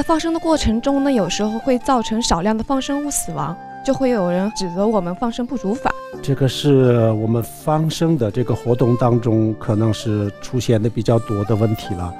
在放生的过程中呢，有时候会造成少量的放生物死亡，就会有人指责我们放生不如法。这个是我们放生的这个活动当中，可能是出现的比较多的问题了，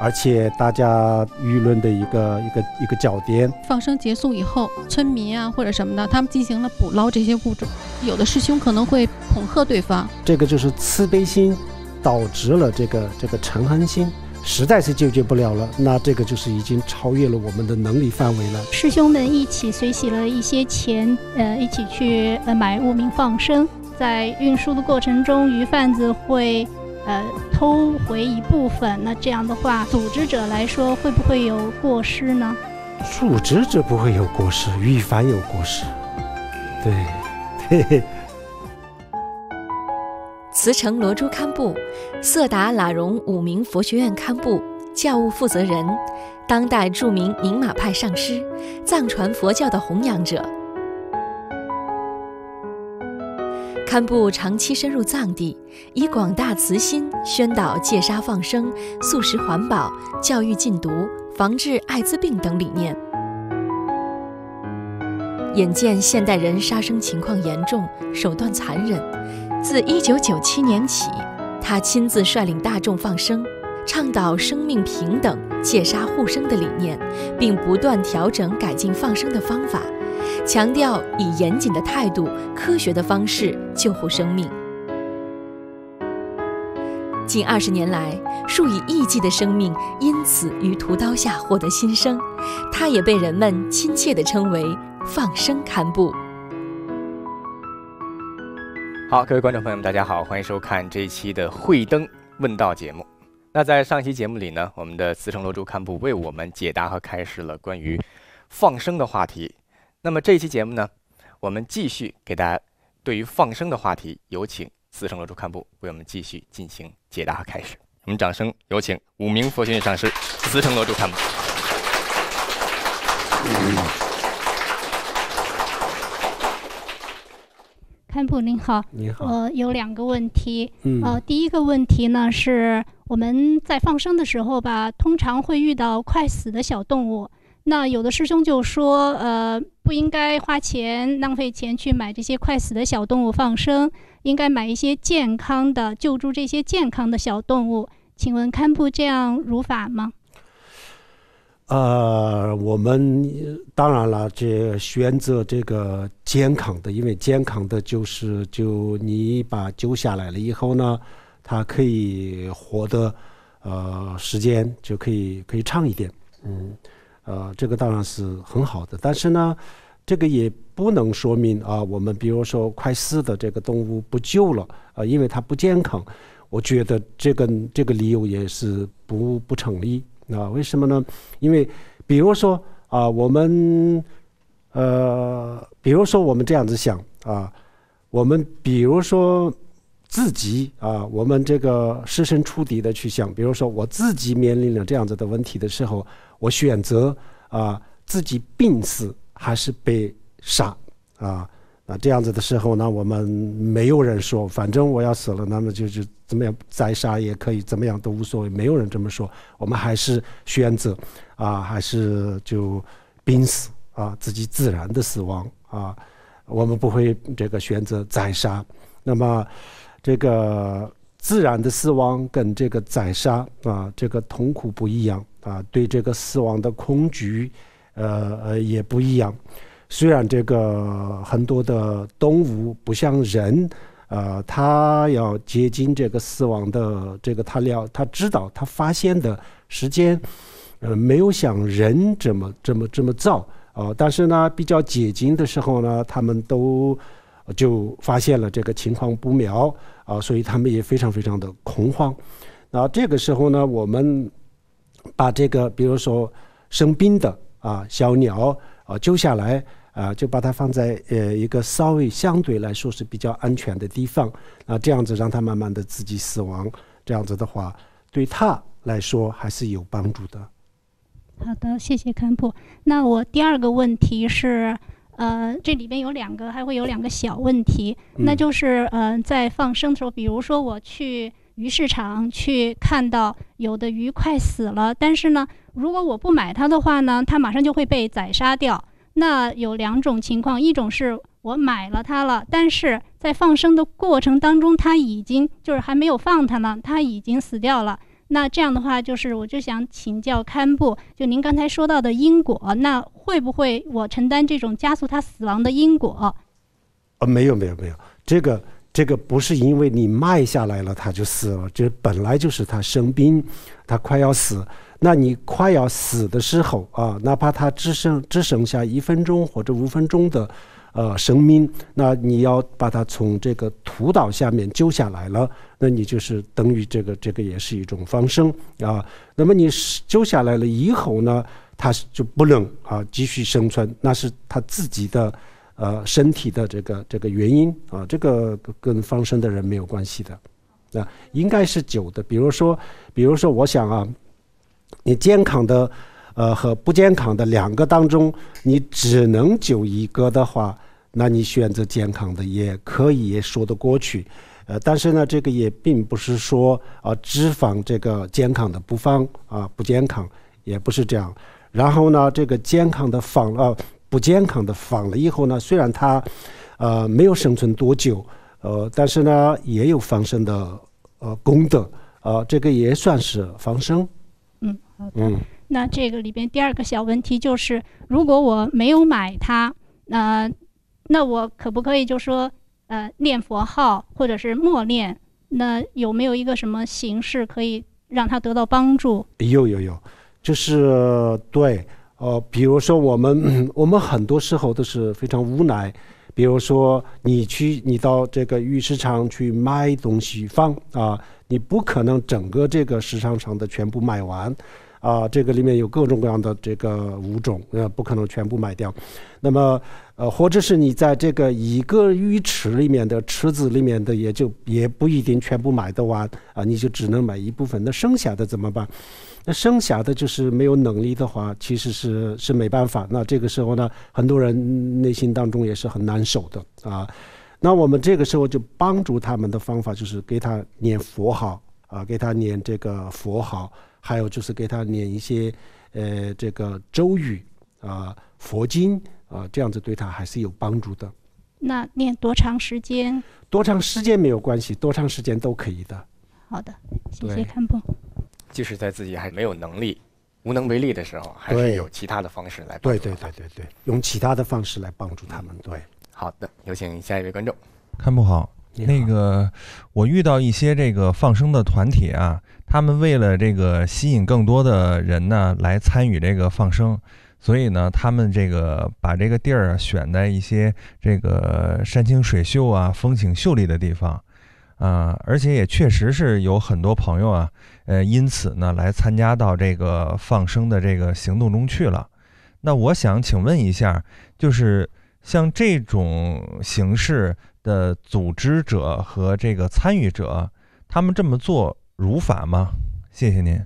而且大家舆论的一个一个一个焦点。放生结束以后，村民啊或者什么的，他们进行了捕捞这些物种，有的师兄可能会恐吓对方。这个就是慈悲心，导致了这个这个嗔恨心。实在是解决不了了，那这个就是已经超越了我们的能力范围了。师兄们一起随喜了一些钱，呃，一起去呃买物名放生。在运输的过程中，鱼贩子会呃偷回一部分，那这样的话，组织者来说会不会有过失呢？组织者不会有过失，鱼贩有过失。对，嘿嘿。慈城罗珠堪布、色达喇荣五明佛学院堪布、教务负责人，当代著名宁玛派上师，藏传佛教的弘扬者。堪布长期深入藏地，以广大慈心宣导戒杀放生、素食环保、教育禁毒、防治艾滋病等理念。眼见现代人杀生情况严重，手段残忍。自一九九七年起，他亲自率领大众放生，倡导生命平等、戒杀护生的理念，并不断调整改进放生的方法，强调以严谨的态度、科学的方式救护生命。近二十年来，数以亿计的生命因此于屠刀下获得新生，他也被人们亲切地称为“放生堪布”。好，各位观众朋友，们，大家好，欢迎收看这一期的《慧灯问道》节目。那在上期节目里呢，我们的慈诚罗珠堪布为我们解答和开始了关于放生的话题。那么这一期节目呢，我们继续给大家对于放生的话题，有请慈诚罗珠堪布为我们继续进行解答和开始。我们掌声有请五名佛学院上师，慈诚罗珠堪布。堪布您好，你好。呃，有两个问题。嗯。呃，第一个问题呢是我们在放生的时候吧，通常会遇到快死的小动物。那有的师兄就说，呃，不应该花钱浪费钱去买这些快死的小动物放生，应该买一些健康的，救助这些健康的小动物。请问堪布这样如法吗？呃，我们当然了，这选择这个健康的，因为健康的就是，就你把救下来了以后呢，它可以活的呃时间就可以可以长一点，嗯，呃，这个当然是很好的，但是呢，这个也不能说明啊，我们比如说快死的这个动物不救了啊，因为它不健康，我觉得这个这个理由也是不不成立。啊，为什么呢？因为，比如说啊，我们，呃，比如说我们这样子想啊，我们比如说自己啊，我们这个设身处地的去想，比如说我自己面临了这样子的问题的时候，我选择啊，自己病死还是被杀啊？啊，这样子的时候呢，我们没有人说，反正我要死了，那么就是怎么样宰杀也可以，怎么样都无所谓。没有人这么说，我们还是选择，啊，还是就濒死啊，自己自然的死亡啊，我们不会这个选择宰杀。那么，这个自然的死亡跟这个宰杀啊，这个痛苦不一样啊，对这个死亡的恐惧，呃呃，也不一样。虽然这个很多的动物不像人，呃，它要接近这个死亡的这个它料，它知道它发现的时间，呃，没有像人这么这么这么早啊，但是呢，比较接近的时候呢，他们都就发现了这个情况不妙啊，所以他们也非常非常的恐慌。那这个时候呢，我们把这个比如说生病的啊小鸟啊救下来。啊，就把它放在呃一个稍微相对来说是比较安全的地方，那这样子让它慢慢的自己死亡，这样子的话，对它来说还是有帮助的。好的，谢谢坎普。那我第二个问题是，呃，这里边有两个，还会有两个小问题，那就是，嗯，在放生的时候，比如说我去鱼市场去看到有的鱼快死了，但是呢，如果我不买它的话呢，它马上就会被宰杀掉。那有两种情况，一种是我买了它了，但是在放生的过程当中，它已经就是还没有放它呢，它已经死掉了。那这样的话，就是我就想请教堪布，就您刚才说到的因果，那会不会我承担这种加速它死亡的因果？呃，没有没有没有，这个这个不是因为你卖下来了它就死了，这本来就是它生病，它快要死。那你快要死的时候啊，哪怕他只剩只剩下一分钟或者五分钟的，呃，生命，那你要把他从这个土岛下面救下来了，那你就是等于这个这个也是一种放生啊。那么你救下来了以后呢，他就不能啊继续生存，那是他自己的呃身体的这个这个原因啊，这个跟放生的人没有关系的，那应该是久的，比如说，比如说我想啊。你健康的，呃，和不健康的两个当中，你只能救一个的话，那你选择健康的也可以说得过去，呃，但是呢，这个也并不是说啊，脂肪这个健康的不放啊，不健康也不是这样。然后呢，这个健康的放了，不健康的放了以后呢，虽然它，呃，没有生存多久，呃，但是呢，也有放生的呃功德，呃，这个也算是放生。嗯，那这个里边第二个小问题就是，如果我没有买它，那那我可不可以就说呃念佛号或者是默念？那有没有一个什么形式可以让它得到帮助？有有有，就是对呃，比如说我们 我们很多时候都是非常无奈，比如说你去你到这个玉石场去卖东西放啊，你不可能整个这个市场上的全部卖完。啊，这个里面有各种各样的这个物种，呃，不可能全部卖掉。那么，呃，或者是你在这个一个鱼池里面的池子里面的，也就也不一定全部买得完啊，你就只能买一部分。那剩下的怎么办？那剩下的就是没有能力的话，其实是是没办法。那这个时候呢，很多人内心当中也是很难受的啊。那我们这个时候就帮助他们的方法就是给他念佛号啊，给他念这个佛号。还有就是给他念一些，呃，这个咒语啊、佛经啊，这样子对他还是有帮助的。那念多长时间？多长时间没有关系，多长时间都可以的。好的，谢谢看布。就是在自己还没有能力、无能为力的时候，还是有其他的方式来对对对对对，用其他的方式来帮助他们。对，好的，有请下一位观众。看不好，那个我遇到一些这个放生的团体啊。他们为了这个吸引更多的人呢来参与这个放生，所以呢，他们这个把这个地儿选在一些这个山清水秀啊、风景秀丽的地方啊，而且也确实是有很多朋友啊，呃，因此呢来参加到这个放生的这个行动中去了。那我想请问一下，就是像这种形式的组织者和这个参与者，他们这么做？如法吗？谢谢您。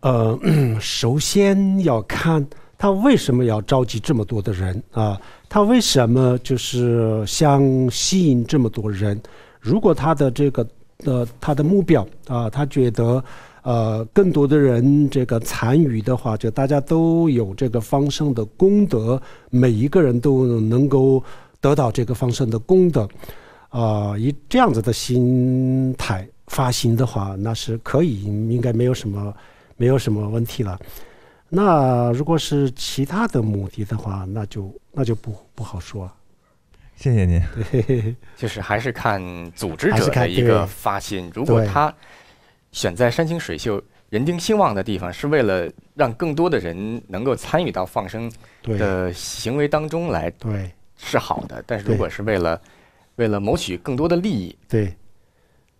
呃，首先要看他为什么要召集这么多的人啊？他为什么就是想吸引这么多人？如果他的这个呃，他的目标啊，他觉得呃，更多的人这个参与的话，就大家都有这个方生的功德，每一个人都能够得到这个方生的功德，啊，以这样子的心态。发心的话，那是可以，应该没有什么，没有什么问题了。那如果是其他的目的的话，那就那就不不好说。谢谢您。就是还是看组织者的一个发心。如果他选在山清水秀、人丁兴旺的地方，是为了让更多的人能够参与到放生的行为当中来，对，是好的。但是如果是为了为了谋取更多的利益，对。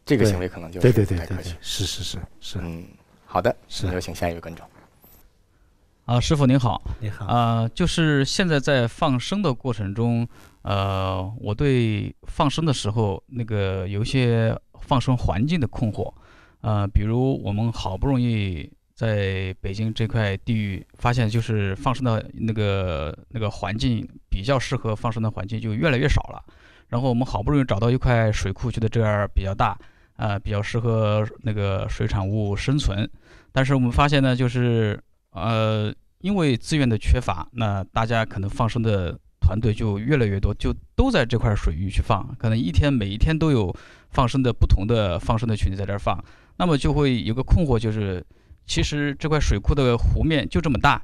这个行为可能就是太对对是是是是，嗯，好的，是有请下一个观众。啊，师傅您好，你好，啊，就是现在在放生的过程中，呃，我对放生的时候那个有一些放生环境的困惑，啊，比如我们好不容易在北京这块地域发现，就是放生的那个那个环境比较适合放生的环境就越来越少了，然后我们好不容易找到一块水库，觉得这儿比较大。啊，比较适合那个水产物生存，但是我们发现呢，就是，呃，因为资源的缺乏，那大家可能放生的团队就越来越多，就都在这块水域去放，可能一天每一天都有放生的不同的放生的群体在这放，那么就会有个困惑，就是其实这块水库的湖面就这么大。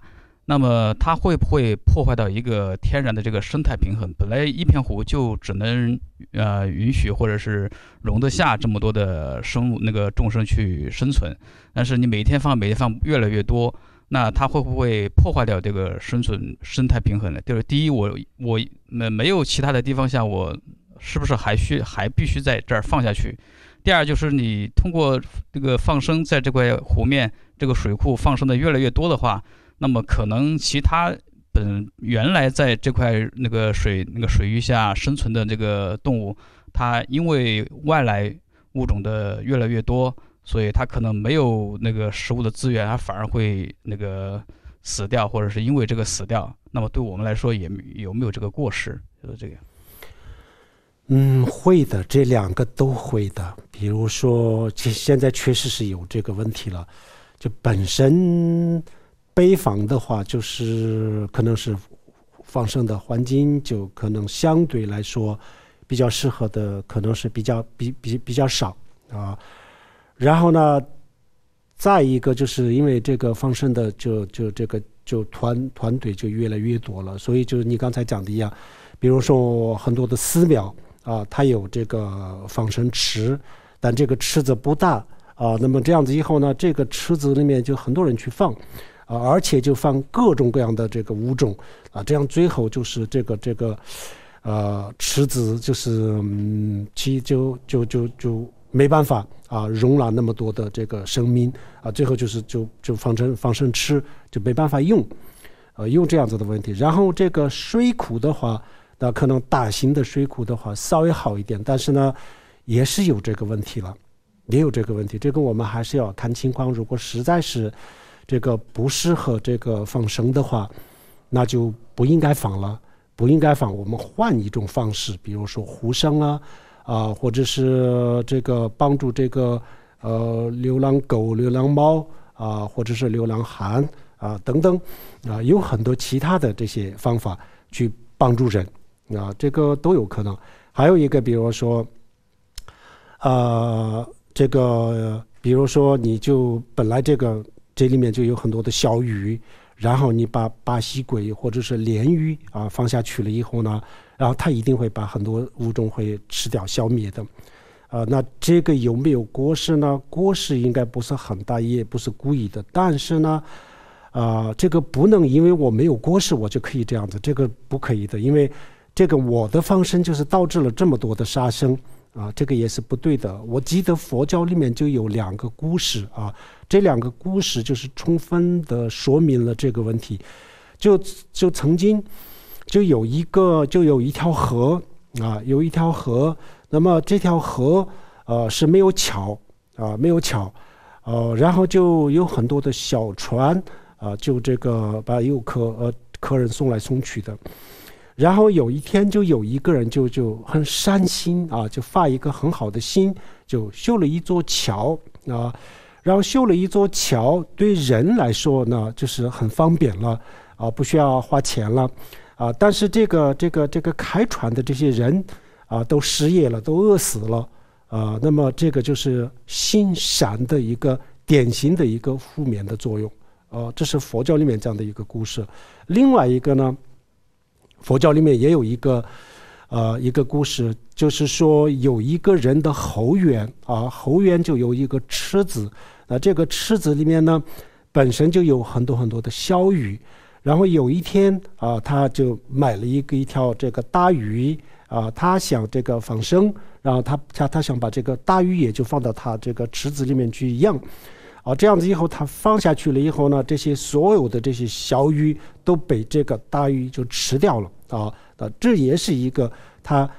那么它会不会破坏到一个天然的这个生态平衡？本来一片湖就只能呃允许或者是容得下这么多的生物那个众生去生存，但是你每天放每天放越来越多，那它会不会破坏掉这个生存生态平衡呢？就是第一，我我没没有其他的地方下，我是不是还需还必须在这儿放下去？第二，就是你通过这个放生在这块湖面这个水库放生的越来越多的话。那么可能其他本原来在这块那个水那个水域下生存的那个动物，它因为外来物种的越来越多，所以它可能没有那个食物的资源，它反而会那个死掉，或者是因为这个死掉。那么对我们来说，也有没有这个过失？就是这个。嗯，会的，这两个都会的。比如说，实现在确实是有这个问题了，就本身。北方的话，就是可能是放生的环境就可能相对来说比较适合的，可能是比较比比比较少啊。然后呢，再一个就是因为这个放生的就就这个就团团队就越来越多了，所以就是你刚才讲的一样，比如说很多的寺庙啊，它有这个放生池，但这个池子不大啊，那么这样子以后呢，这个池子里面就很多人去放。啊，而且就放各种各样的这个物种，啊，这样最后就是这个这个，呃，池子就是嗯，其就就就就没办法啊，容纳那么多的这个生命啊，最后就是就就放生放生吃就没办法用，呃，用这样子的问题。然后这个水库的话，那可能大型的水库的话稍微好一点，但是呢，也是有这个问题了，也有这个问题。这个我们还是要看情况，如果实在是。这个不适合这个放生的话，那就不应该放了，不应该放。我们换一种方式，比如说呼声啊，啊，或者是这个帮助这个呃流浪狗、流浪猫啊，或者是流浪汉啊等等，啊，有很多其他的这些方法去帮助人，啊，这个都有可能。还有一个，比如说，啊，这个比如说你就本来这个。这里面就有很多的小鱼，然后你把巴西龟或者是鲢鱼啊放下去了以后呢，然后它一定会把很多物种会吃掉消灭的，啊，那这个有没有过失呢？过失应该不是很大，也不是故意的，但是呢，啊，这个不能因为我没有过失我就可以这样子，这个不可以的，因为这个我的放生就是导致了这么多的杀生啊，这个也是不对的。我记得佛教里面就有两个故事啊。这两个故事就是充分的说明了这个问题，就就曾经就有一个就有一条河啊，有一条河，那么这条河呃是没有桥啊，没有桥，呃，然后就有很多的小船啊，就这个把游客呃客人送来送去的，然后有一天就有一个人就就很善心啊，就发一个很好的心，就修了一座桥啊。然后修了一座桥，对人来说呢，就是很方便了，啊，不需要花钱了，啊，但是这个这个这个开船的这些人，啊，都失业了，都饿死了，啊，那么这个就是心善的一个典型的一个负面的作用，啊，这是佛教里面这样的一个故事。另外一个呢，佛教里面也有一个。呃，一个故事就是说，有一个人的后园啊，后园就有一个池子，那这个池子里面呢，本身就有很多很多的小鱼，然后有一天啊，他就买了一个一条这个大鱼啊，他想这个放生，然后他他他想把这个大鱼也就放到他这个池子里面去养，啊，这样子以后他放下去了以后呢，这些所有的这些小鱼都被这个大鱼就吃掉了啊。啊，这也是一个他，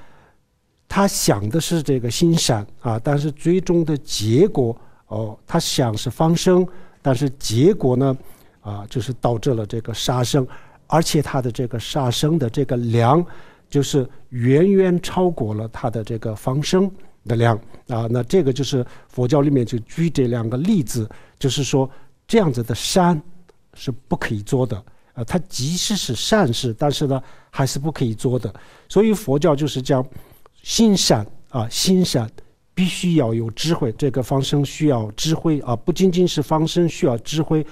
他想的是这个心善啊，但是最终的结果哦，他想是放生，但是结果呢，啊，就是导致了这个杀生，而且他的这个杀生的这个量，就是远远超过了他的这个放生的量啊。那这个就是佛教里面就举这两个例子，就是说这样子的善是不可以做的。啊，他即使是善事，但是呢，还是不可以做的。所以佛教就是讲，心善啊，心善必须要有智慧。这个方生需要智慧啊，不仅仅是方生需要智慧，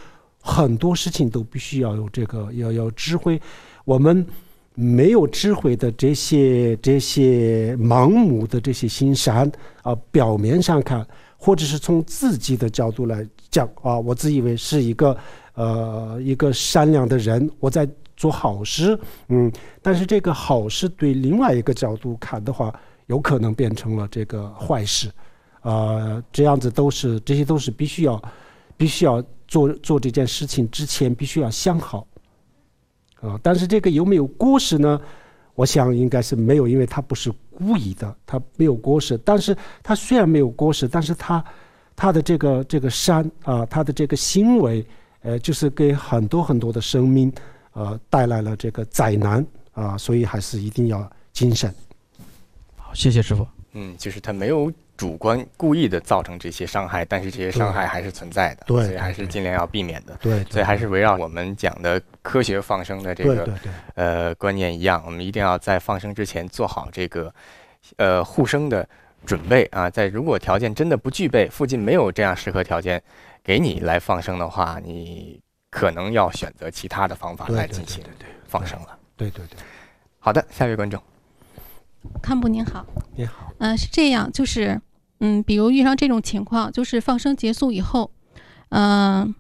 很多事情都必须要有这个，要要智慧。我们没有智慧的这些这些盲目的这些心善啊，表面上看，或者是从自己的角度来讲啊，我自以为是一个。呃，一个善良的人，我在做好事，嗯，但是这个好事对另外一个角度看的话，有可能变成了这个坏事，啊，这样子都是，这些都是必须要，必须要做做这件事情之前，必须要想好，啊，但是这个有没有过失呢？我想应该是没有，因为他不是故意的，他没有过失。但是他虽然没有过失，但是他他的这个这个善啊，他的这个行为。呃，就是给很多很多的生命，呃，带来了这个灾难啊，所以还是一定要谨慎。好，谢谢师傅。嗯，就是他没有主观故意的造成这些伤害，但是这些伤害还是存在的，所以还是尽量要避免的。对，所以还是围绕我们讲的科学放生的这个呃观念一样，我们一定要在放生之前做好这个呃护生的准备啊，在如果条件真的不具备，附近没有这样适合条件。给你来放生的话，你可能要选择其他的方法来进行放生了。对对对，好的，下一位观众，看布您好，您好，嗯，是这样，就是，嗯，比如遇上这种情况，就是放生结束以后，嗯，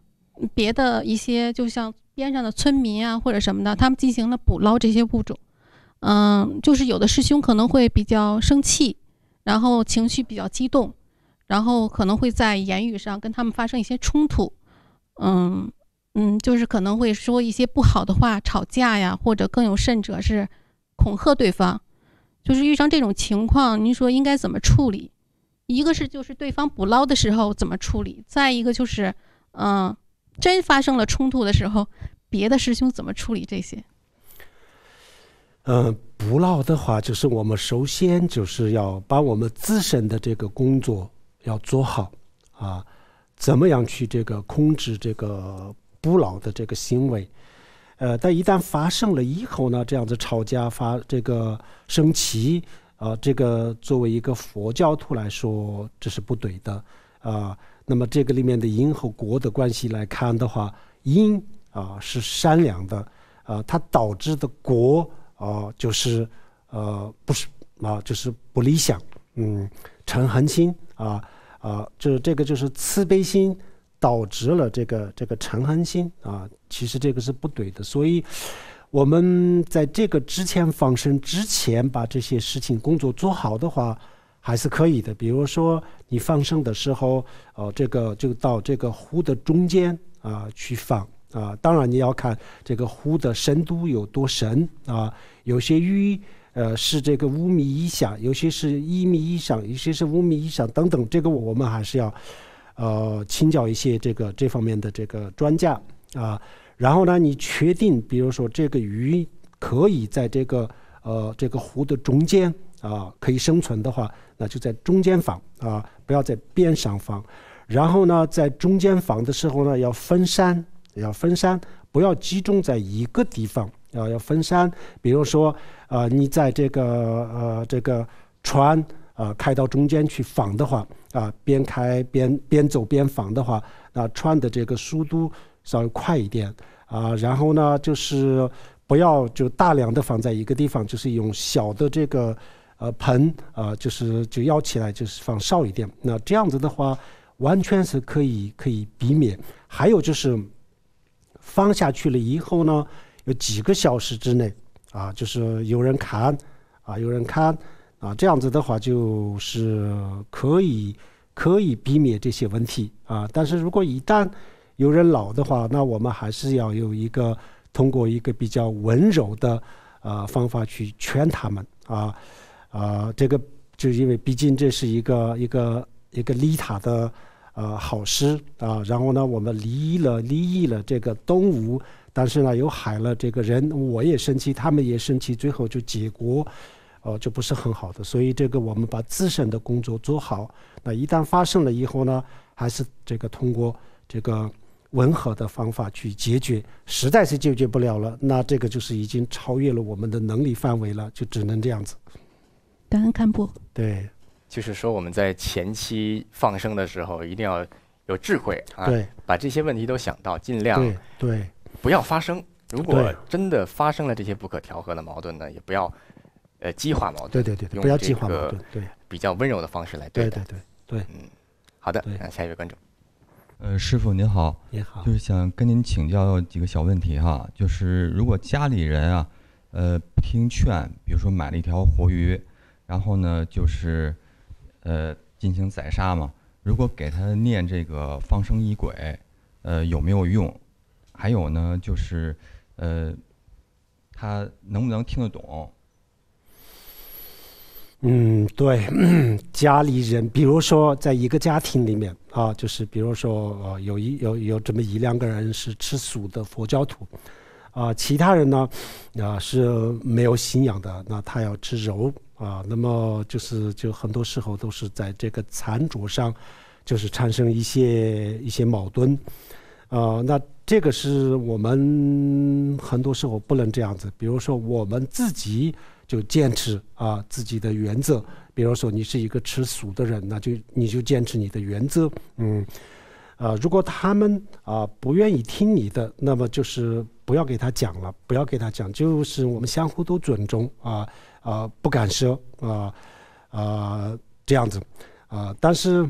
别的一些，就像边上的村民啊或者什么的，他们进行了捕捞这些物种，嗯，就是有的师兄可能会比较生气，然后情绪比较激动。然后可能会在言语上跟他们发生一些冲突，嗯嗯，就是可能会说一些不好的话，吵架呀，或者更有甚者是恐吓对方。就是遇上这种情况，您说应该怎么处理？一个是就是对方捕捞的时候怎么处理，再一个就是，嗯，真发生了冲突的时候，别的师兄怎么处理这些？嗯，捕捞的话，就是我们首先就是要把我们自身的这个工作。要做好啊，怎么样去这个控制这个不老的这个行为？呃，但一旦发生了以后呢，这样子吵架发这个生气啊，这个作为一个佛教徒来说，这是不对的啊。那么这个里面的因和果的关系来看的话，因啊是善良的啊，它导致的果啊就是呃不是啊，就是不理想。嗯，成恒心啊啊，就是这个，就是慈悲心，导致了这个这个嗔恨心啊。其实这个是不对的，所以我们在这个之前放生之前，把这些事情工作做好的话，还是可以的。比如说你放生的时候，哦，这个就到这个湖的中间啊去放啊。当然你要看这个湖的深都有多深啊，有些鱼。呃，是这个五米以下，有些是一米以上，有些是五米以上等等，这个我们还是要，呃，请教一些这个这方面的这个专家啊。然后呢，你确定，比如说这个鱼可以在这个呃这个湖的中间啊可以生存的话，那就在中间放啊，不要在边上放。然后呢，在中间放的时候呢，要分山，要分山，不要集中在一个地方。啊，要分山，比如说，呃，你在这个呃这个船啊开到中间去放的话，啊，边开边边走边放的话，那船的这个速度稍微快一点啊，然后呢，就是不要就大量的放在一个地方，就是用小的这个呃盆啊，就是就要起来就是放少一点，那这样子的话，完全是可以可以避免。还有就是，放下去了以后呢。几个小时之内，啊，就是有人看，啊，有人看，啊，这样子的话，就是可以可以避免这些问题，啊，但是如果一旦有人老的话，那我们还是要有一个通过一个比较温柔的呃方法去劝他们，啊，啊，这个就因为毕竟这是一个一个一个利他的呃好事，啊，然后呢，我们离了离异了这个东吴。但是呢，有海了，这个人我也生气，他们也生气，最后就结果，哦，就不是很好的。所以这个我们把自身的工作做好，那一旦发生了以后呢，还是这个通过这个温和的方法去解决，实在是解决不了了，那这个就是已经超越了我们的能力范围了，就只能这样子。感恩看不对，就是说我们在前期放生的时候一定要有智慧啊，把这些问题都想到，尽量对。不要发生。如果真的发生了这些不可调和的矛盾呢，也不要呃激化矛盾。对对对，不要激化矛盾，对，比较温柔的方式来对待。对对对嗯，好的，下一位观众。呃，师傅您好，您好，就是想跟您请教几个小问题哈，就是如果家里人啊，呃不听劝，比如说买了一条活鱼，然后呢就是呃进行宰杀嘛，如果给他念这个放生仪轨，呃有没有用？还有呢，就是，呃，他能不能听得懂？嗯，对，家里人，比如说在一个家庭里面啊，就是比如说有一有有这么一两个人是吃素的佛教徒，啊，其他人呢啊是没有信仰的，那他要吃肉啊，那么就是就很多时候都是在这个餐桌上，就是产生一些一些矛盾，啊，那。这个是我们很多时候不能这样子，比如说我们自己就坚持啊自己的原则，比如说你是一个吃素的人，那就你就坚持你的原则，嗯，啊，如果他们啊不愿意听你的，那么就是不要给他讲了，不要给他讲，就是我们相互都尊重啊，啊，不敢说啊，啊这样子，啊，但是。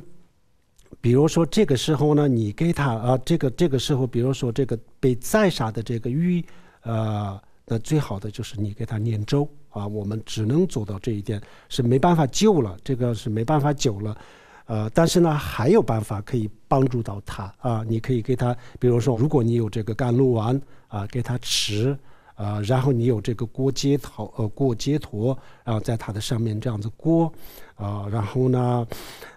比如说这个时候呢，你给他啊，这个这个时候，比如说这个被宰杀的这个鱼，呃，那最好的就是你给他念咒啊。我们只能做到这一点，是没办法救了，这个是没办法救了。呃，但是呢，还有办法可以帮助到他啊。你可以给他，比如说，如果你有这个甘露丸啊，给他吃啊，然后你有这个锅接头，呃过接陀，然后在它的上面这样子过。啊，然后呢，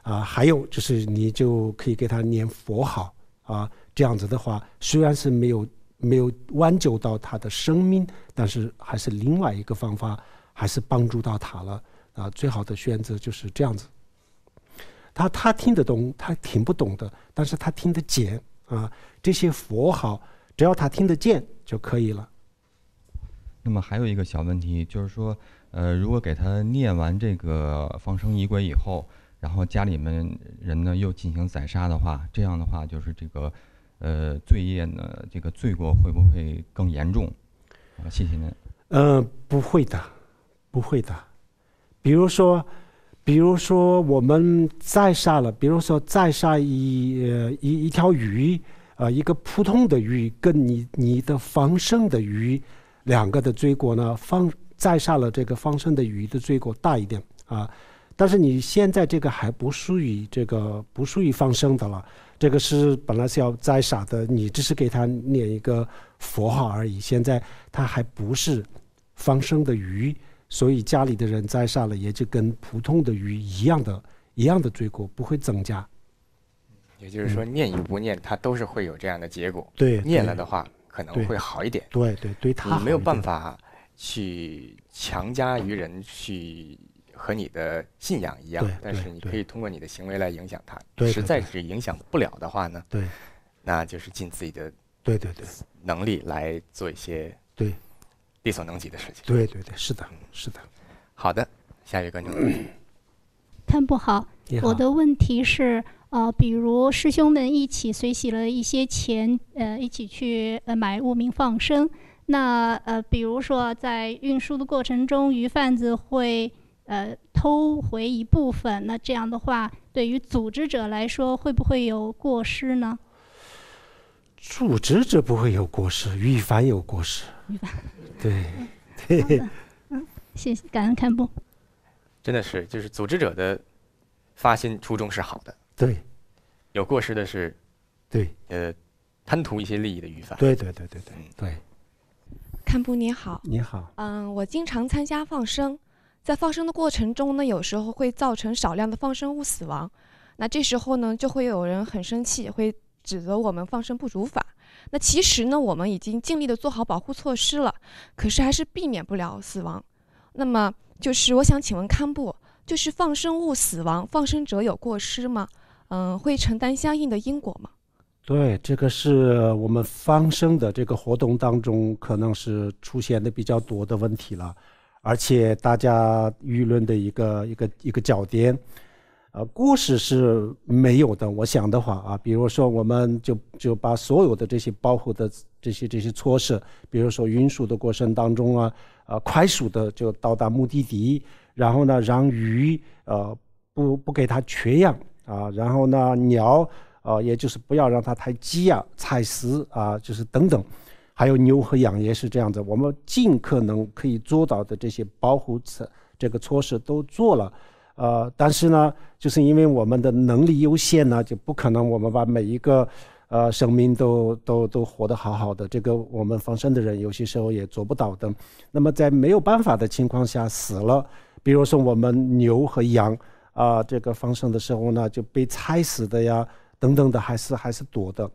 啊，还有就是，你就可以给他念佛号啊，这样子的话，虽然是没有没有挽救到他的生命，但是还是另外一个方法，还是帮助到他了啊。最好的选择就是这样子，他他听得懂，他听不懂的，但是他听得见啊，这些佛号，只要他听得见就可以了。那么还有一个小问题，就是说，呃，如果给他念完这个放生仪轨以后，然后家里面人呢又进行宰杀的话，这样的话就是这个，呃，罪业呢，这个罪过会不会更严重？啊，谢谢您。嗯，不会的，不会的。比如说，比如说我们再杀了，比如说再杀一呃一一条鱼，呃，一个普通的鱼，跟你你的放生的鱼。两个的罪过呢，放宰杀了这个放生的鱼的罪过大一点啊，但是你现在这个还不属于这个不属于放生的了，这个是本来是要宰杀的，你只是给他念一个佛号而已，现在他还不是放生的鱼，所以家里的人宰杀了也就跟普通的鱼一样的，一样的罪过不会增加，也就是说念与不念，它都是会有这样的结果。对，念了的话。可能会好一点。对对对，他你没有办法去强加于人，去和你的信仰一样。但是你可以通过你的行为来影响他。对，实在是影响不了的话呢？对，那就是尽自己的对对对能力来做一些对力所能及的事情。对对对，是的，是的。好的，下一位观众，看不好。好，我的问题是。呃，比如师兄们一起随喜了一些钱，呃，一起去呃买物名放生。那呃，比如说在运输的过程中，鱼贩子会呃偷回一部分。那这样的话，对于组织者来说，会不会有过失呢？组织者不会有过失，鱼贩有过失。对，贩。对。谢谢，感恩看布。真的是，就是组织者的发心初衷是好的。对，有过失的是，对，呃，贪图一些利益的语法。对对对对对对。堪布你好，你好。嗯，我经常参加放生，在放生的过程中呢，有时候会造成少量的放生物死亡。那这时候呢，就会有人很生气，会指责我们放生不如法。那其实呢，我们已经尽力的做好保护措施了，可是还是避免不了死亡。那么就是我想请问堪布，就是放生物死亡，放生者有过失吗？嗯，会承担相应的因果吗？对，这个是我们放生的这个活动当中，可能是出现的比较多的问题了，而且大家舆论的一个一个一个焦点，呃，故事是没有的。我想的话啊，比如说，我们就就把所有的这些保护的这些这些措施，比如说运输的过程当中啊，呃，快速的就到达目的地，然后呢，让鱼呃不不给它缺氧。啊，然后呢，鸟，呃，也就是不要让它太饥啊，采食啊，就是等等，还有牛和羊也是这样子，我们尽可能可以做到的这些保护措，这个措施都做了，呃，但是呢，就是因为我们的能力有限呢，就不可能我们把每一个，呃，生命都都都活得好好的。这个我们防生的人有些时候也做不到的。那么在没有办法的情况下死了，比如说我们牛和羊。啊，这个放生的时候呢，就被踩死的呀，等等的还是还是多的，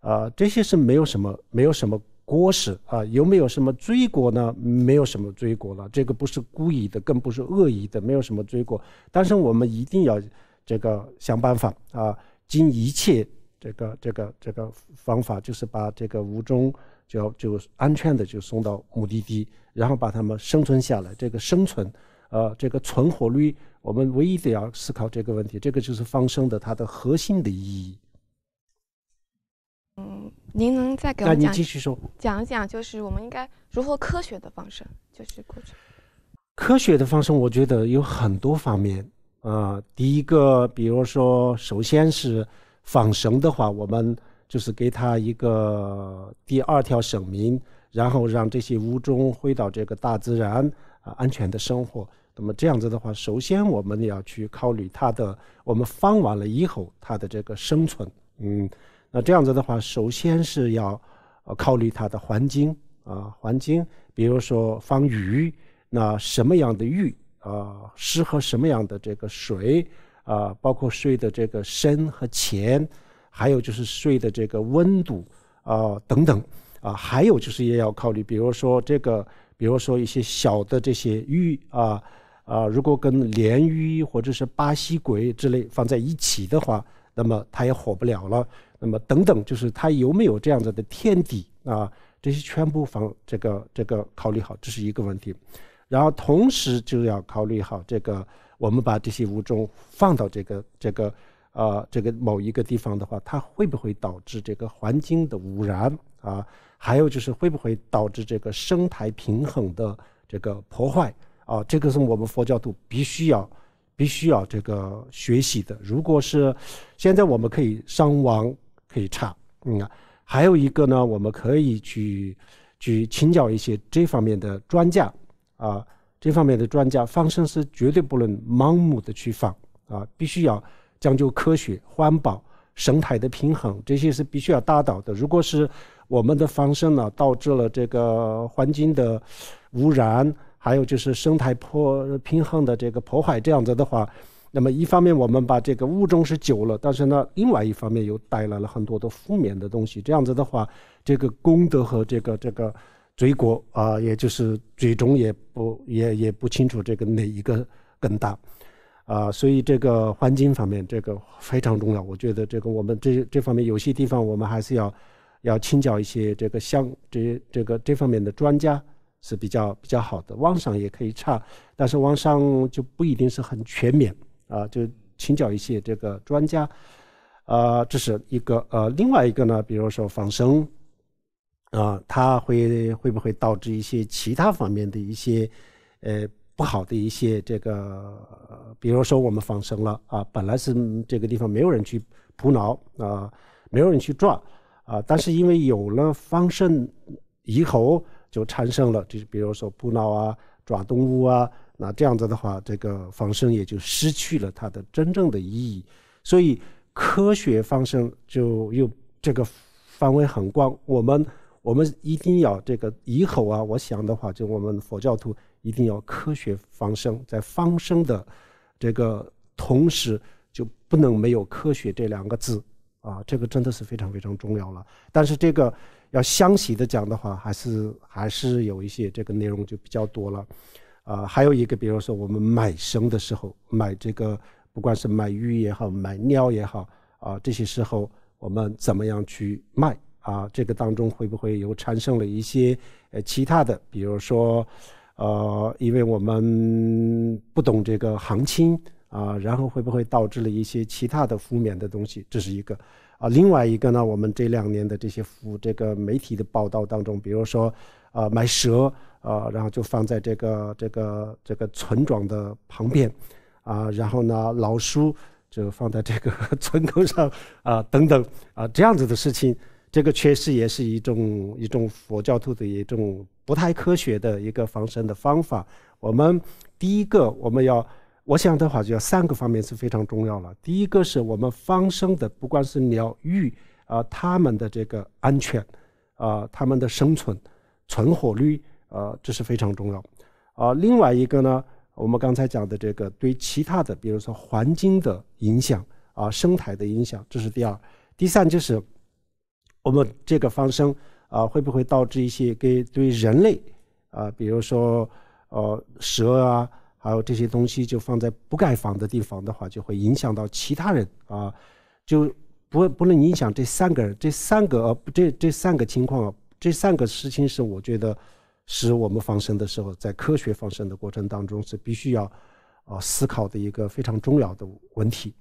啊，这些是没有什么没有什么过失啊，有没有什么罪过呢？没有什么罪过了，这个不是故意的，更不是恶意的，没有什么罪过。但是我们一定要这个想办法啊，尽一切这个这个这个方法，就是把这个物种就就安全的就送到目的地，然后把它们生存下来。这个生存。呃，这个存活率，我们唯一的要思考这个问题，这个就是放生的它的核心的意义。嗯，您能再给我讲讲讲讲，就是我们应该如何科学的放生，就是过程。科学的放生，我觉得有很多方面。啊，第一个，比如说，首先是放生的话，我们就是给他一个第二条生命，然后让这些物种回到这个大自然啊，安全的生活。那么这样子的话，首先我们要去考虑它的，我们放完了以后它的这个生存，嗯，那这样子的话，首先是要考虑它的环境啊，环境，比如说放鱼，那什么样的鱼啊，适合什么样的这个水啊，包括水的这个深和浅，还有就是水的这个温度啊等等，啊，还有就是也要考虑，比如说这个，比如说一些小的这些鱼啊。啊，如果跟鲢鱼或者是巴西龟之类放在一起的话，那么它也火不了了。那么等等，就是它有没有这样子的天敌啊？这些全部放这个这个考虑好，这是一个问题。然后同时就要考虑好这个，我们把这些物种放到这个这个呃这个某一个地方的话，它会不会导致这个环境的污染啊？还有就是会不会导致这个生态平衡的这个破坏？啊，这个是我们佛教徒必须要、必须要这个学习的。如果是现在，我们可以上网可以查，嗯，还有一个呢，我们可以去去请教一些这方面的专家啊，这方面的专家放生是绝对不能盲目的去放啊，必须要讲究科学、环保、生态的平衡，这些是必须要达到的。如果是我们的放生呢，导致了这个环境的污染。还有就是生态破平衡的这个破坏，这样子的话，那么一方面我们把这个物种是救了，但是呢，另外一方面又带来了很多的负面的东西。这样子的话，这个功德和这个这个罪过啊，也就是最终也不也也不清楚这个哪一个更大啊。所以这个环境方面，这个非常重要。我觉得这个我们这这方面有些地方我们还是要要请教一些这个相这这个这方面的专家。是比较比较好的，网上也可以查，但是网上就不一定是很全面啊，就请教一些这个专家，啊，这是一个呃，另外一个呢，比如说放生啊，它会会不会导致一些其他方面的一些呃不好的一些这个，比如说我们放生了啊，本来是这个地方没有人去捕捞啊，没有人去抓啊，但是因为有了放生，以后，就产生了，就是比如说捕捞啊、抓动物啊，那这样子的话，这个放生也就失去了它的真正的意义。所以，科学放生就又这个范围很广。我们我们一定要这个以后啊，我想的话，就我们佛教徒一定要科学放生，在放生的这个同时，就不能没有科学这两个字啊，这个真的是非常非常重要了。但是这个。要详细的讲的话，还是还是有一些这个内容就比较多了，啊，还有一个，比如说我们买生的时候，买这个不管是买鱼也好，买鸟也好，啊，这些时候我们怎么样去卖啊？这个当中会不会有产生了一些呃其他的？比如说，呃，因为我们不懂这个行情。啊，然后会不会导致了一些其他的负面的东西？这是一个。啊，另外一个呢？我们这两年的这些服这个媒体的报道当中，比如说，啊，买蛇，啊，然后就放在这个这个这个村庄的旁边，啊，然后呢，老鼠就放在这个 村口上，啊，等等，啊，这样子的事情，这个确实也是一种一种佛教徒的一种不太科学的一个防身的方法。我们第一个我们要。我想的话，就三个方面是非常重要了。第一个是我们放生的，不管是鸟、鱼，啊，它们的这个安全，啊，它们的生存、存活率，啊，这是非常重要。啊，另外一个呢，我们刚才讲的这个对其他的，比如说环境的影响，啊，生态的影响，这是第二。第三就是我们这个放生，啊，会不会导致一些给对人类，啊，比如说，呃，蛇啊。还有这些东西，就放在不盖房的地方的话，就会影响到其他人啊，就不不能影响这三个人，这三个呃，这这三个情况，啊，这三个事情是我觉得，使我们放生的时候，在科学放生的过程当中是必须要，啊思考的一个非常重要的问题。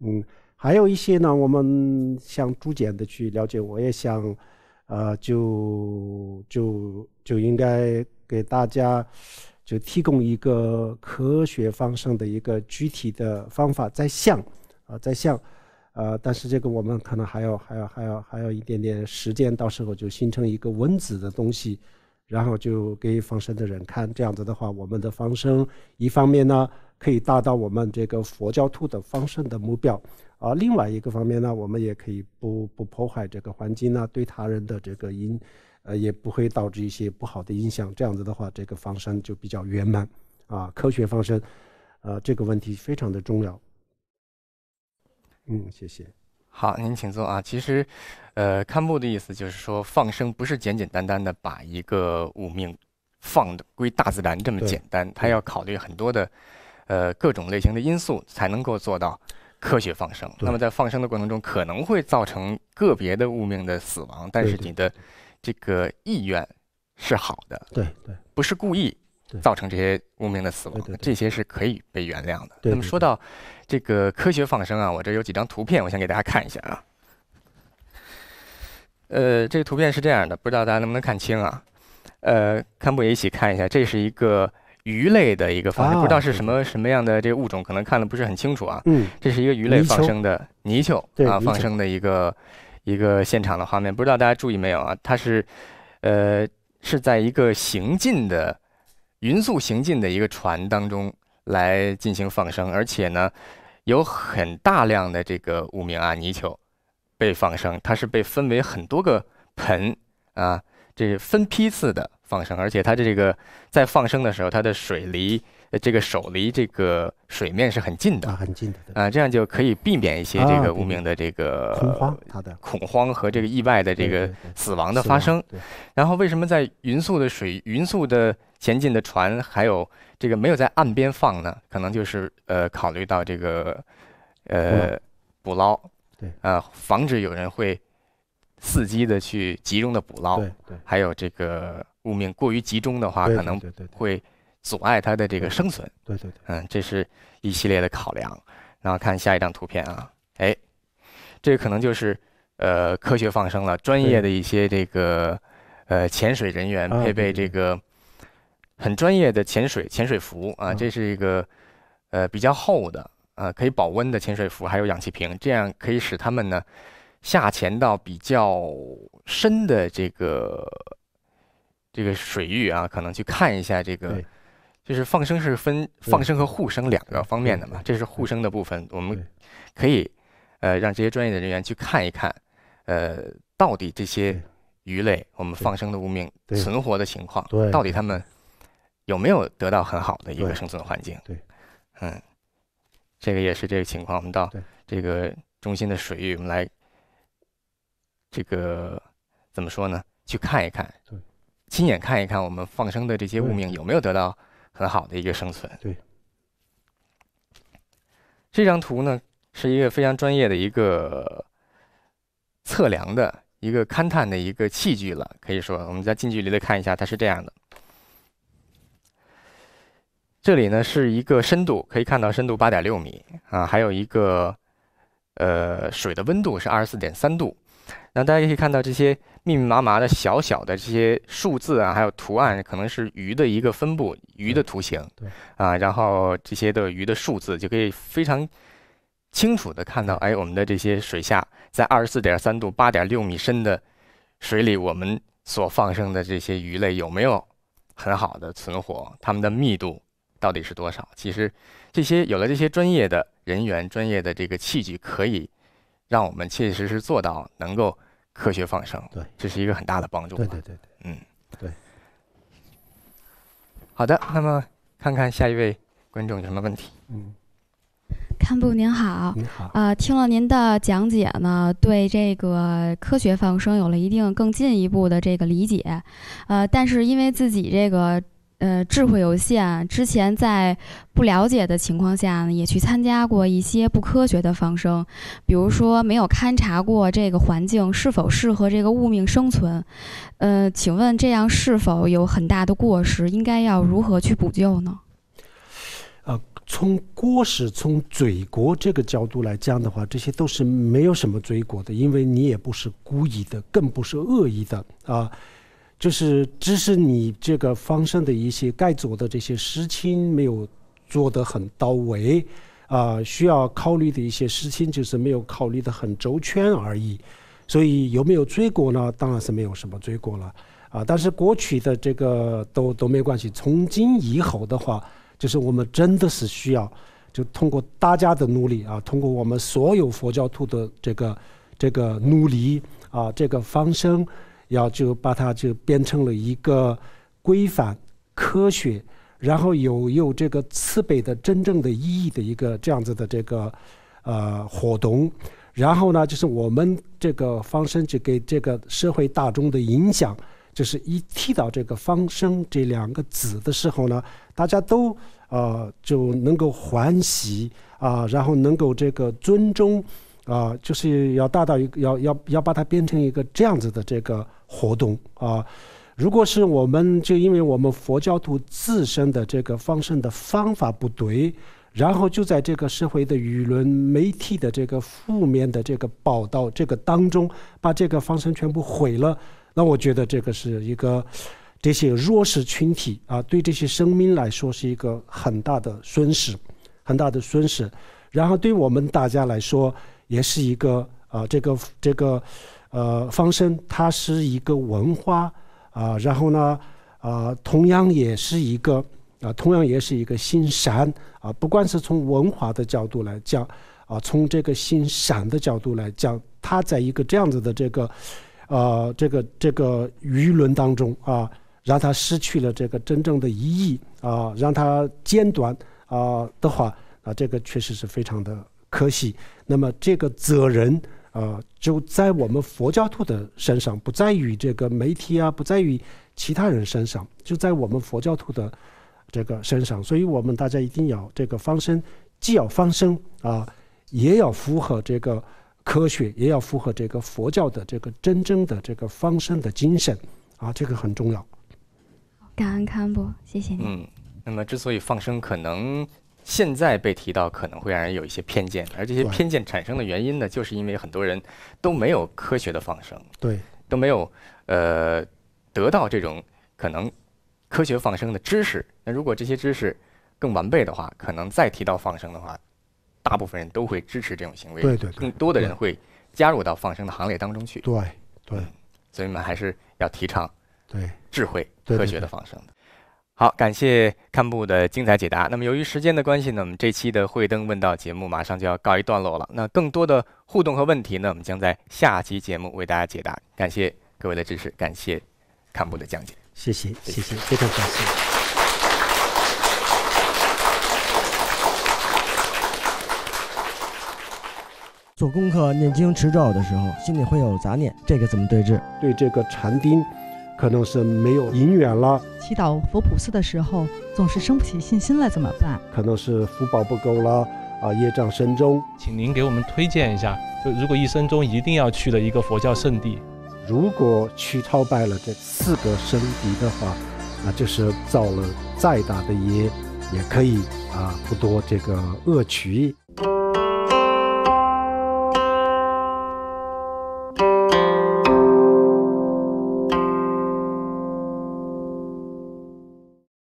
嗯，还有一些呢，我们想逐渐的去了解，我也想，呃，就就就应该给大家。就提供一个科学方生的一个具体的方法，在向，啊，在向，呃，但是这个我们可能还要还要还要还有一点点时间，到时候就形成一个文字的东西，然后就给放生的人看。这样子的话，我们的放生一方面呢可以达到我们这个佛教徒的放生的目标，啊，另外一个方面呢，我们也可以不不破坏这个环境呢，对他人的这个因。呃，也不会导致一些不好的影响。这样子的话，这个放生就比较圆满，啊，科学放生，呃，这个问题非常的重要。嗯，谢谢。好，您请坐啊。其实，呃，堪布的意思就是说，放生不是简简单单的把一个物命放归大自然这么简单，它要考虑很多的，呃，各种类型的因素，才能够做到科学放生。那么在放生的过程中，可能会造成个别的物命的死亡，但是你的。这个意愿是好的，对对，不是故意造成这些无名的死亡，这些是可以被原谅的。那么说到这个科学放生啊，我这有几张图片，我先给大家看一下啊。呃，这个图片是这样的，不知道大家能不能看清啊？呃，看不也一起看一下。这是一个鱼类的一个放生，不知道是什么什么样的这个物种，可能看的不是很清楚啊。嗯，这是一个鱼类放生的泥鳅啊，放生的一个。一个现场的画面，不知道大家注意没有啊？它是，呃，是在一个行进的、匀速行进的一个船当中来进行放生，而且呢，有很大量的这个五名啊，泥鳅被放生，它是被分为很多个盆啊，这分批次的放生，而且它的这个在放生的时候，它的水离。呃，这个手离这个水面是很近的，很近的，啊，这样就可以避免一些这个无名的这个恐慌，他的恐慌和这个意外的这个死亡的发生。对，然后为什么在匀速的水、匀速的前进的船，还有这个没有在岸边放呢？可能就是呃，考虑到这个，呃，捕捞，对，啊，防止有人会伺机的去集中的捕捞，对，还有这个物命过于集中的话，可能对对会。阻碍它的这个生存，对对对，嗯，这是一系列的考量。然后看下一张图片啊，哎，这可能就是呃科学放生了，专业的一些这个呃潜水人员配备这个很专业的潜水潜水服啊，这是一个呃比较厚的啊可以保温的潜水服，还有氧气瓶，这样可以使他们呢下潜到比较深的这个这个水域啊，可能去看一下这个。就是放生是分放生和护生两个方面的嘛，这是护生的部分，我们可以呃让这些专业的人员去看一看，呃到底这些鱼类我们放生的物命存活的情况，到底他们有没有得到很好的一个生存环境？对，嗯，这个也是这个情况，我们到这个中心的水域，我们来这个怎么说呢？去看一看，亲眼看一看我们放生的这些物命有没有得到。很好的一个生存。对。这张图呢，是一个非常专业的一个测量的一个勘探的一个器具了。可以说，我们再近距离的看一下，它是这样的。这里呢是一个深度，可以看到深度八点六米啊，还有一个呃水的温度是二十四点三度。那大家可以看到这些密密麻麻的小小的这些数字啊，还有图案，可能是鱼的一个分布，鱼的图形，对啊，然后这些的鱼的数字就可以非常清楚的看到，哎，我们的这些水下在二十四点三度、八点六米深的水里，我们所放生的这些鱼类有没有很好的存活，它们的密度到底是多少？其实，这些有了这些专业的人员、专业的这个器具，可以。让我们切切实实做到能够科学放生，对，这是一个很大的帮助。对对对对，嗯，对。好的，那么看看下一位观众有什么问题。嗯，堪布您好。您好。啊，听了您的讲解呢，对这个科学放生有了一定更进一步的这个理解，呃，但是因为自己这个。呃，智慧有限，之前在不了解的情况下呢，也去参加过一些不科学的放生，比如说没有勘察过这个环境是否适合这个物命生存。呃，请问这样是否有很大的过失？应该要如何去补救呢？呃，从过失从罪过这个角度来讲的话，这些都是没有什么罪过的，因为你也不是故意的，更不是恶意的啊。就是只是你这个方生的一些盖做的这些事情没有做得很到位，啊，需要考虑的一些事情就是没有考虑得很周全而已。所以有没有追过呢？当然是没有什么追过了，啊，但是过去的这个都都没关系。从今以后的话，就是我们真的是需要，就通过大家的努力啊，通过我们所有佛教徒的这个这个努力啊，这个方生。要就把它就变成了一个规范、科学，然后有有这个慈悲的真正的意义的一个这样子的这个呃活动。然后呢，就是我们这个方生就给这个社会大众的影响，就是一提到这个“方生”这两个字的时候呢，大家都呃就能够欢喜啊，然后能够这个尊重。啊，就是要达到一个，要要要把它变成一个这样子的这个活动啊。如果是我们就因为我们佛教徒自身的这个方生的方法不对，然后就在这个社会的舆论媒体的这个负面的这个报道这个当中，把这个方生全部毁了，那我觉得这个是一个这些弱势群体啊，对这些生命来说是一个很大的损失，很大的损失。然后对我们大家来说，也是一个啊，这个这个呃，方生，它是一个文化啊，然后呢啊，同样也是一个啊，同样也是一个心善，啊，不管是从文化的角度来讲啊，从这个心善的角度来讲，它在一个这样子的这个呃，这个这个舆论当中啊，让它失去了这个真正的意义啊，让它间断啊的话啊，这个确实是非常的。可惜，那么这个责任啊，就在我们佛教徒的身上，不在于这个媒体啊，不在于其他人身上，就在我们佛教徒的这个身上。所以，我们大家一定要这个放生，既要放生啊，也要符合这个科学，也要符合这个佛教的这个真正的这个放生的精神啊，这个很重要。感恩，康恩谢谢你。嗯，那么之所以放生，可能。现在被提到可能会让人有一些偏见，而这些偏见产生的原因呢，就是因为很多人都没有科学的放生，对，都没有呃得到这种可能科学放生的知识。那如果这些知识更完备的话，可能再提到放生的话，大部分人都会支持这种行为，对对，更多的人会加入到放生的行列当中去。对对，所以我们还是要提倡对智慧科学的放生的。好，感谢看布的精彩解答。那么，由于时间的关系呢，我们这期的《慧灯问道》节目马上就要告一段落了。那更多的互动和问题呢，我们将在下期节目为大家解答。感谢各位的支持，感谢看布的讲解。谢谢，谢谢，非常感谢。做功课念经持咒的时候，心里会有杂念，这个怎么对治？对这个禅定。可能是没有银元了。祈祷佛菩萨的时候总是生不起信心了，怎么办？可能是福报不够了啊！业障深重，请您给我们推荐一下，就如果一生中一定要去的一个佛教圣地。如果去超拜了这四个圣地的话，那就是造了再大的业，也可以啊，不多这个恶趣。